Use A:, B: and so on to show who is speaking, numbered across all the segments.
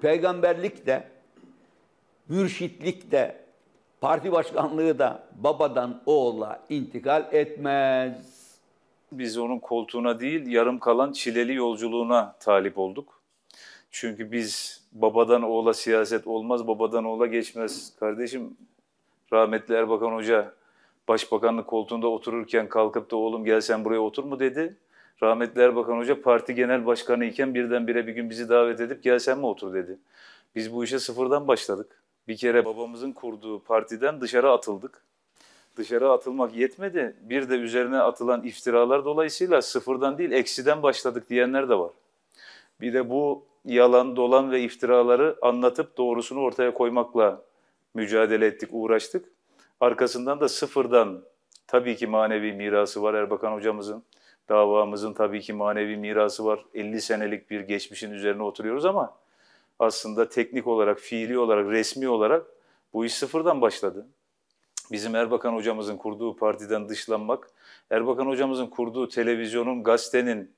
A: peygamberlik de, mürşitlik de, parti başkanlığı da babadan oğula intikal etmez. Biz onun koltuğuna değil, yarım kalan çileli yolculuğuna talip olduk. Çünkü biz babadan oğula siyaset olmaz, babadan oğula geçmez. Kardeşim rahmetli Erbakan Hoca başbakanlık koltuğunda otururken kalkıp da oğlum gel sen buraya otur mu dedi. Rahmetli Erbakan Hoca parti genel başkanı iken birdenbire bir gün bizi davet edip gel sen mi otur dedi. Biz bu işe sıfırdan başladık. Bir kere babamızın kurduğu partiden dışarı atıldık. Dışarı atılmak yetmedi. Bir de üzerine atılan iftiralar dolayısıyla sıfırdan değil eksiden başladık diyenler de var. Bir de bu yalan, dolan ve iftiraları anlatıp doğrusunu ortaya koymakla mücadele ettik, uğraştık. Arkasından da sıfırdan tabii ki manevi mirası var Erbakan hocamızın. Davamızın tabii ki manevi mirası var. 50 senelik bir geçmişin üzerine oturuyoruz ama aslında teknik olarak, fiili olarak, resmi olarak bu iş sıfırdan başladı. Bizim Erbakan hocamızın kurduğu partiden dışlanmak, Erbakan hocamızın kurduğu televizyonun, gazetenin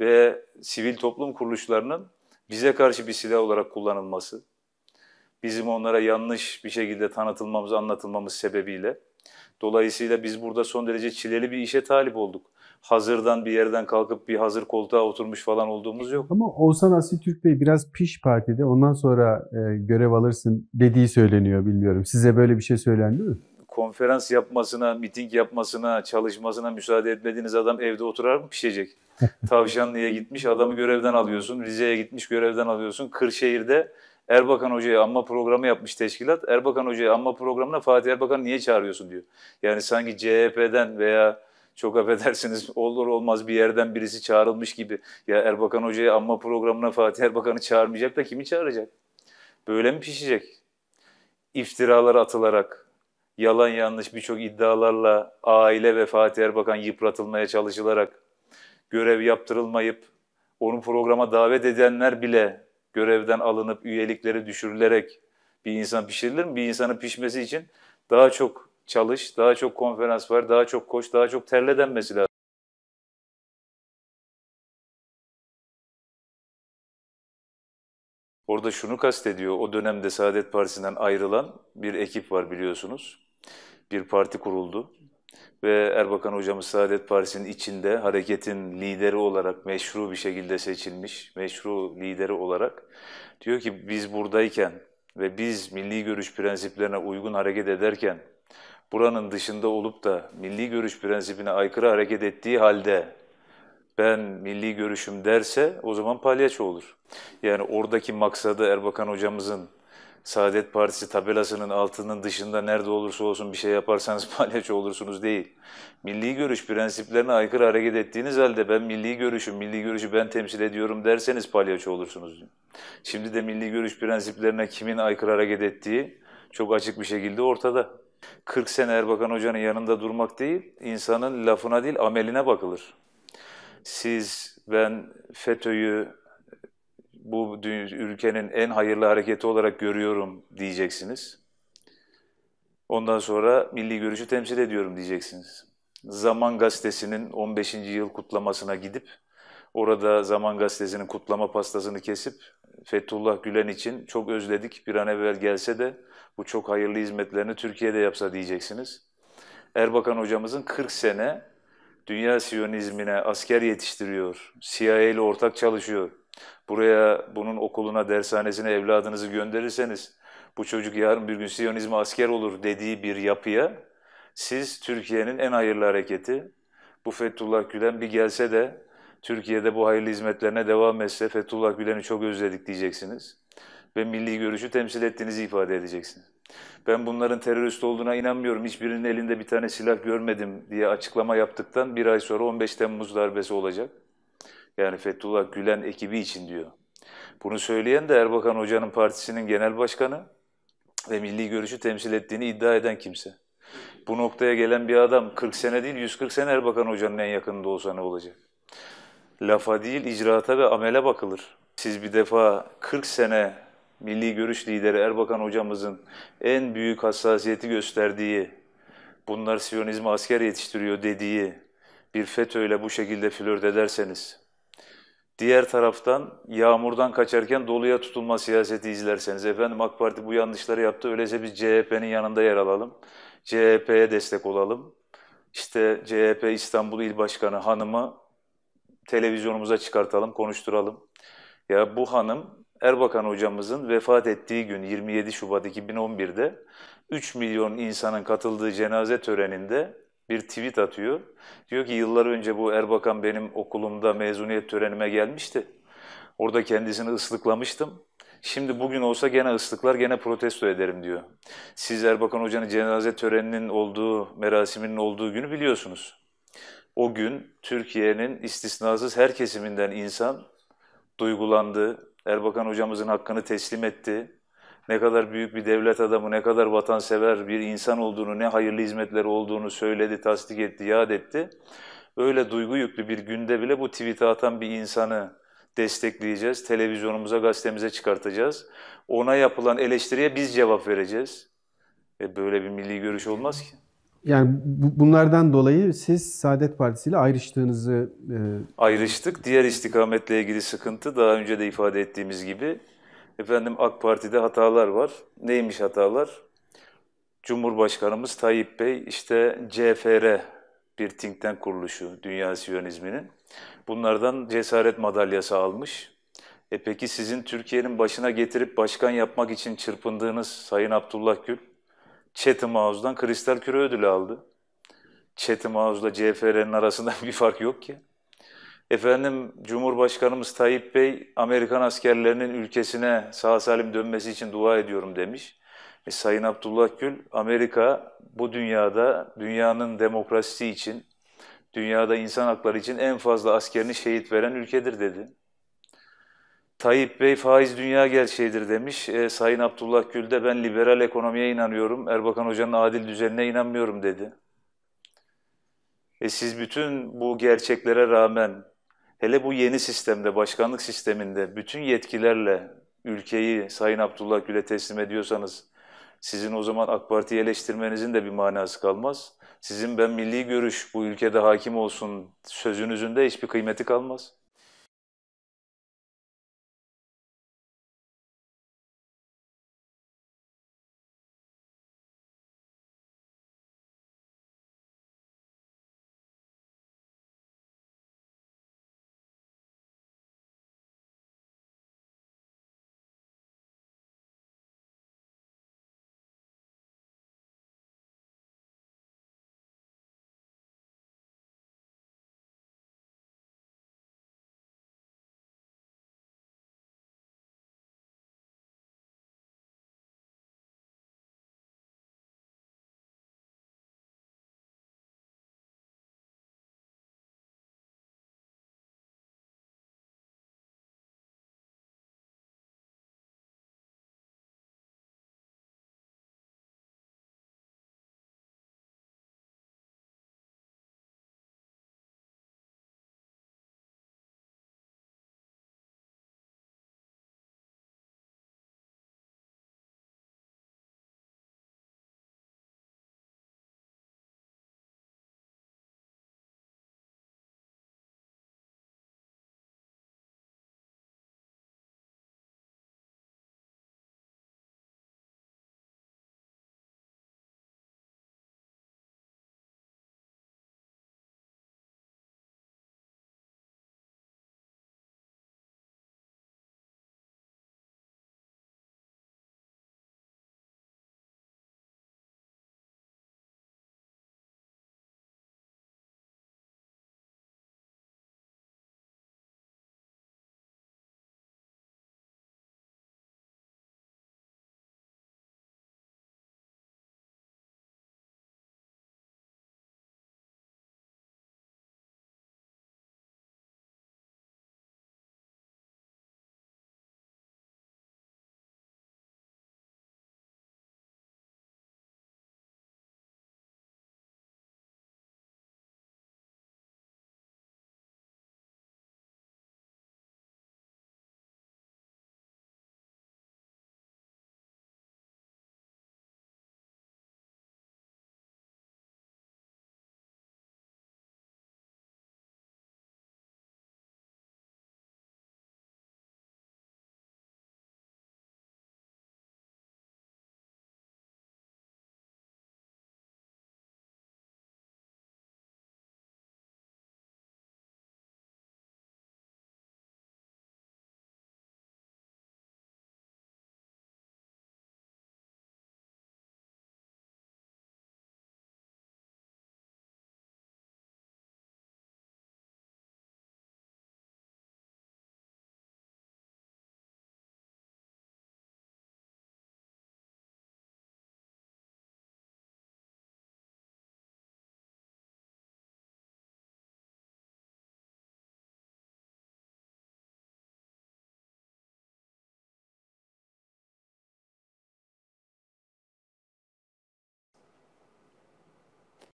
A: ve sivil toplum kuruluşlarının bize karşı bir silah olarak kullanılması, bizim onlara yanlış bir şekilde tanıtılmamız, anlatılmamız sebebiyle. Dolayısıyla biz burada son derece çileli bir işe talip olduk hazırdan bir yerden kalkıp bir hazır koltuğa oturmuş falan olduğumuz yok. Ama Oğuzhan Asil Türk Bey biraz piş partide ondan sonra e, görev alırsın dediği söyleniyor bilmiyorum. Size böyle bir şey söylendi mi? Konferans yapmasına, miting yapmasına, çalışmasına müsaade etmediğiniz adam evde oturar mı pişecek? Tavşanlı'ya gitmiş adamı görevden alıyorsun, Rize'ye gitmiş görevden alıyorsun, Kırşehir'de Erbakan Hoca'ya anma programı yapmış teşkilat. Erbakan Hoca'ya anma programına Fatih Erbakan niye çağırıyorsun diyor. Yani sanki CHP'den veya çok affedersiniz olur olmaz bir yerden birisi çağrılmış gibi. Ya Erbakan Hocayı anma programına Fatih Erbakan'ı çağırmayacak da kimi çağıracak? Böyle mi pişecek? İftiralar atılarak, yalan yanlış birçok iddialarla aile ve Fatih Erbakan yıpratılmaya çalışılarak, görev yaptırılmayıp onu programa davet edenler bile görevden alınıp üyelikleri düşürülerek bir insan pişirilir mi? Bir insanın pişmesi için daha çok çalış, daha çok konferans var, daha çok koş, daha çok terle denmesi lazım. Orada şunu kastediyor, o dönemde Saadet Partisi'nden ayrılan bir ekip var biliyorsunuz. Bir parti kuruldu ve Erbakan hocamız Saadet Partisi'nin içinde hareketin lideri olarak meşru bir şekilde seçilmiş, meşru lideri olarak diyor ki biz buradayken ve biz milli görüş prensiplerine uygun hareket ederken buranın dışında olup da milli görüş prensibine aykırı hareket ettiği halde ben milli görüşüm derse o zaman palyaço olur. Yani oradaki maksadı Erbakan hocamızın Saadet Partisi tabelasının altının dışında nerede olursa olsun bir şey yaparsanız palyaço olursunuz değil. Milli görüş prensiplerine aykırı hareket ettiğiniz halde ben milli görüşüm, milli görüşü ben temsil ediyorum derseniz palyaço olursunuz. Şimdi de milli görüş prensiplerine kimin aykırı hareket ettiği çok açık bir şekilde ortada. 40 sene Erbakan Hoca'nın yanında durmak değil, insanın lafına değil ameline bakılır. Siz, ben FETÖ'yü bu ülkenin en hayırlı hareketi olarak görüyorum diyeceksiniz. Ondan sonra milli görüşü temsil ediyorum diyeceksiniz. Zaman Gazetesi'nin 15. yıl kutlamasına gidip orada Zaman Gazetesi'nin kutlama pastasını kesip Fethullah Gülen için çok özledik. Bir an evvel gelse de bu çok hayırlı hizmetlerini Türkiye'de yapsa diyeceksiniz. Erbakan hocamızın 40 sene dünya siyonizmine asker yetiştiriyor, CIA ile ortak çalışıyor. Buraya bunun okuluna, dershanesine evladınızı gönderirseniz bu çocuk yarın bir gün siyonizme asker olur dediği bir yapıya siz Türkiye'nin en hayırlı hareketi bu Fethullah Gülen bir gelse de Türkiye'de bu hayırlı hizmetlerine devam etse Fethullah Gülen'i çok özledik diyeceksiniz. Ve milli görüşü temsil ettiğinizi ifade edeceksiniz. Ben bunların terörist olduğuna inanmıyorum, hiçbirinin elinde bir tane silah görmedim diye açıklama yaptıktan bir ay sonra 15 Temmuz darbesi olacak. Yani Fethullah Gülen ekibi için diyor. Bunu söyleyen de Erbakan Hoca'nın partisinin genel başkanı ve milli görüşü temsil ettiğini iddia eden kimse. Bu noktaya gelen bir adam 40 sene değil 140 sene Erbakan Hoca'nın en yakınında olsa ne olacak? lafa değil icraata ve amele bakılır. Siz bir defa 40 sene Milli Görüş Lideri Erbakan hocamızın en büyük hassasiyeti gösterdiği, bunlar Siyonizme asker yetiştiriyor dediği bir FETÖ'yle bu şekilde flört ederseniz, diğer taraftan yağmurdan kaçarken doluya tutulma siyaseti izlerseniz, efendim AK Parti bu yanlışları yaptı, öyleyse biz CHP'nin yanında yer alalım, CHP'ye destek olalım, İşte CHP İstanbul İl Başkanı hanımı televizyonumuza çıkartalım, konuşturalım. Ya bu hanım Erbakan hocamızın vefat ettiği gün 27 Şubat 2011'de 3 milyon insanın katıldığı cenaze töreninde bir tweet atıyor. Diyor ki yıllar önce bu Erbakan benim okulumda mezuniyet törenime gelmişti. Orada kendisini ıslıklamıştım. Şimdi bugün olsa gene ıslıklar gene protesto ederim diyor. Siz Erbakan Hoca'nın cenaze töreninin olduğu, merasiminin olduğu günü biliyorsunuz o gün Türkiye'nin istisnasız her kesiminden insan duygulandı. Erbakan hocamızın hakkını teslim etti. Ne kadar büyük bir devlet adamı, ne kadar vatansever bir insan olduğunu, ne hayırlı hizmetleri olduğunu söyledi, tasdik etti, yad etti. Öyle duygu yüklü bir günde bile bu tweet'i atan bir insanı destekleyeceğiz, televizyonumuza, gazetemize çıkartacağız. Ona yapılan eleştiriye biz cevap vereceğiz. E böyle bir milli görüş olmaz ki. Yani bu, bunlardan dolayı siz Saadet Partisi ile ayrıştığınızı... E... Ayrıştık. Diğer istikametle ilgili sıkıntı daha önce de ifade ettiğimiz gibi efendim AK Parti'de hatalar var. Neymiş hatalar? Cumhurbaşkanımız Tayyip Bey işte CFR bir think tank kuruluşu Dünya Siyonizminin. Bunlardan cesaret madalyası almış. E peki sizin Türkiye'nin başına getirip başkan yapmak için çırpındığınız Sayın Abdullah Gül, Chatham House'dan Kristal Küre ödülü aldı. Chatham House'la CFR'nin arasında bir fark yok ki. Efendim Cumhurbaşkanımız Tayyip Bey Amerikan askerlerinin ülkesine sağ salim dönmesi için dua ediyorum demiş. E, Sayın Abdullah Gül Amerika bu dünyada dünyanın demokrasisi için, dünyada insan hakları için en fazla askerini şehit veren ülkedir dedi. Tayyip Bey faiz dünya gerçeğidir demiş. E, Sayın Abdullah Gül de ben liberal ekonomiye inanıyorum, Erbakan Hoca'nın adil düzenine inanmıyorum dedi. E, siz bütün bu gerçeklere rağmen, hele bu yeni sistemde, başkanlık sisteminde bütün yetkilerle ülkeyi Sayın Abdullah Gül'e teslim ediyorsanız, sizin o zaman AK Parti'yi eleştirmenizin de bir manası kalmaz. Sizin ben milli görüş bu ülkede hakim olsun sözünüzün de hiçbir kıymeti kalmaz.